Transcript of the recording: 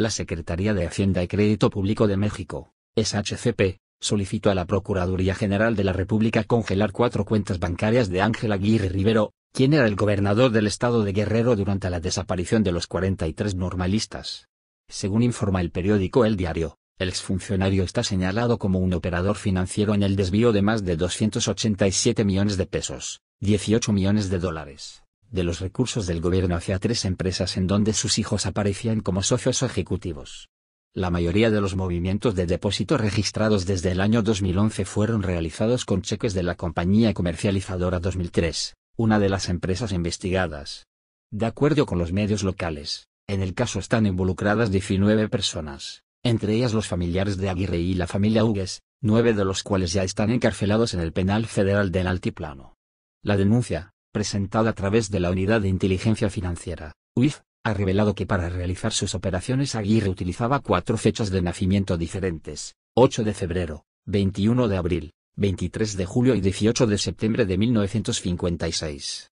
La Secretaría de Hacienda y Crédito Público de México, SHCP, solicitó a la Procuraduría General de la República congelar cuatro cuentas bancarias de Ángel Aguirre Rivero, quien era el gobernador del estado de Guerrero durante la desaparición de los 43 normalistas. Según informa el periódico El Diario, el exfuncionario está señalado como un operador financiero en el desvío de más de 287 millones de pesos, 18 millones de dólares, de los recursos del gobierno hacia tres empresas en donde sus hijos aparecían como socios o ejecutivos. La mayoría de los movimientos de depósito registrados desde el año 2011 fueron realizados con cheques de la compañía comercializadora 2003, una de las empresas investigadas. De acuerdo con los medios locales, en el caso están involucradas 19 personas, entre ellas los familiares de Aguirre y la familia Hugues, nueve de los cuales ya están encarcelados en el penal federal del Altiplano. La denuncia, presentada a través de la Unidad de Inteligencia Financiera, UIF, ha revelado que para realizar sus operaciones Aguirre utilizaba cuatro fechas de nacimiento diferentes, 8 de febrero, 21 de abril, 23 de julio y 18 de septiembre de 1956.